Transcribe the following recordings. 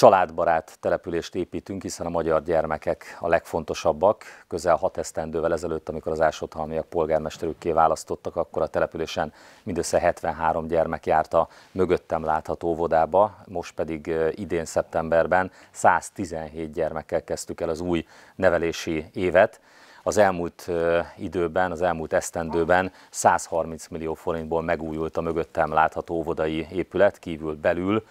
Családbarát települést építünk, hiszen a magyar gyermekek a legfontosabbak. Közel hat esztendővel ezelőtt, amikor az ásotthalmiak polgármesterükké választottak, akkor a településen mindössze 73 gyermek járt a mögöttem látható vodába, most pedig idén szeptemberben 117 gyermekkel kezdtük el az új nevelési évet az elmúlt időben, az elmúlt esztendőben 130 millió forintból megújult a mögöttem látható óvodai épület, kívül belül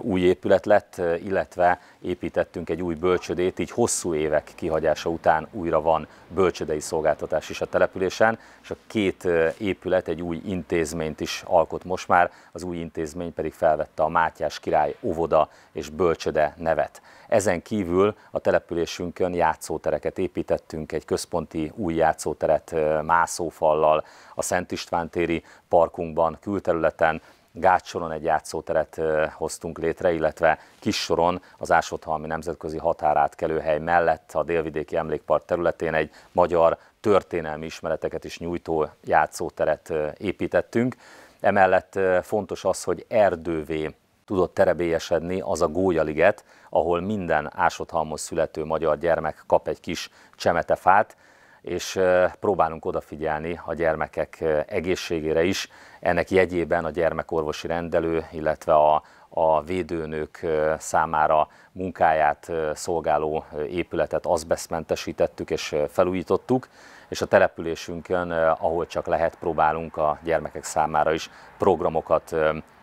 új épület lett, illetve építettünk egy új bölcsödét, így hosszú évek kihagyása után újra van bölcsödei szolgáltatás is a településen, és a két épület egy új intézményt is alkot most már, az új intézmény pedig felvette a Mátyás király óvoda és bölcsöde nevet. Ezen kívül a településünkön játszótereket építettünk, egy központi új játszóteret mászófallal, a Szent István téri parkunkban, külterületen, Gátsoron egy játszóteret hoztunk létre, illetve Kissoron az Ásotthalmi Nemzetközi Határátkelőhely mellett a délvidéki emlékpark területén egy magyar történelmi ismereteket is nyújtó játszóteret építettünk. Emellett fontos az, hogy erdővé tudott terebélyesedni az a gólyaliget, ahol minden ásothalmos születő magyar gyermek kap egy kis csemetefát, és próbálunk odafigyelni a gyermekek egészségére is. Ennek jegyében a gyermekorvosi rendelő, illetve a, a védőnők számára munkáját szolgáló épületet azbeszmentesítettük és felújítottuk, és a településünkön, ahol csak lehet, próbálunk a gyermekek számára is programokat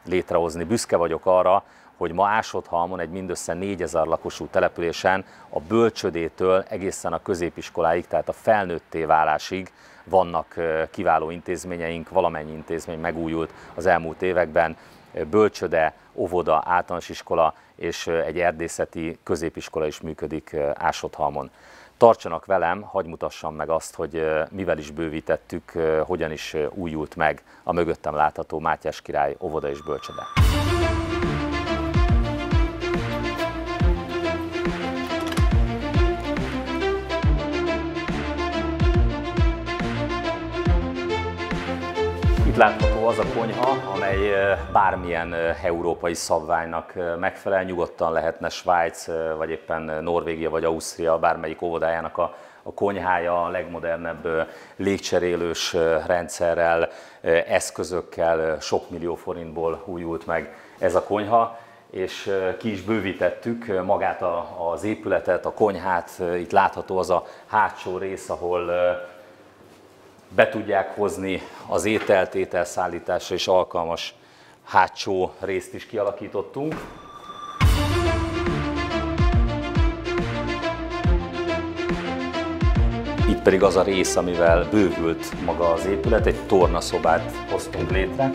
létrehozni. Büszke vagyok arra, hogy ma Ásotthalmon egy mindössze 4000 lakosú településen a bölcsödétől egészen a középiskoláig, tehát a felnőtté válásig vannak kiváló intézményeink, valamennyi intézmény megújult az elmúlt években, bölcsöde, óvoda, általános iskola és egy erdészeti középiskola is működik Ásotthalmon. Tartsanak velem, hagy mutassam meg azt, hogy mivel is bővítettük, hogyan is újult meg a mögöttem látható Mátyás király óvoda és bölcsöde. Itt látható az a konyha, amely bármilyen európai szabványnak megfelel, nyugodtan lehetne Svájc, vagy éppen Norvégia, vagy Ausztria, bármelyik óvodájának a a konyhája a legmodernebb légcserélős rendszerrel, eszközökkel, sok millió forintból újult meg ez a konyha és ki is bővítettük magát az épületet, a konyhát. Itt látható az a hátsó rész, ahol be tudják hozni az ételt, ételszállításra és alkalmas hátsó részt is kialakítottunk. Itt pedig az a rész, amivel bővült maga az épület, egy tornaszobát hoztunk létre.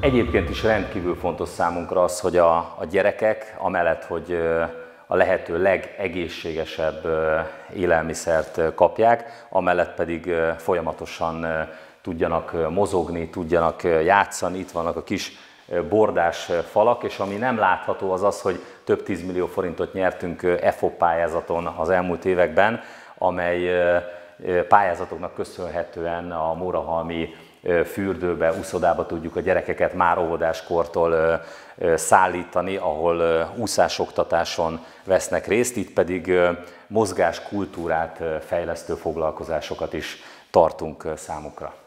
Egyébként is rendkívül fontos számunkra az, hogy a, a gyerekek, amellett, hogy a lehető legegészségesebb élelmiszert kapják, amellett pedig folyamatosan tudjanak mozogni, tudjanak játszani. Itt vannak a kis bordás falak, és ami nem látható az az, hogy több 10 millió forintot nyertünk EFO pályázaton az elmúlt években, amely pályázatoknak köszönhetően a Mórahalmi fürdőbe, úszodába tudjuk a gyerekeket már óvodáskortól szállítani, ahol úszásoktatáson vesznek részt, itt pedig mozgáskultúrát fejlesztő foglalkozásokat is tartunk számukra.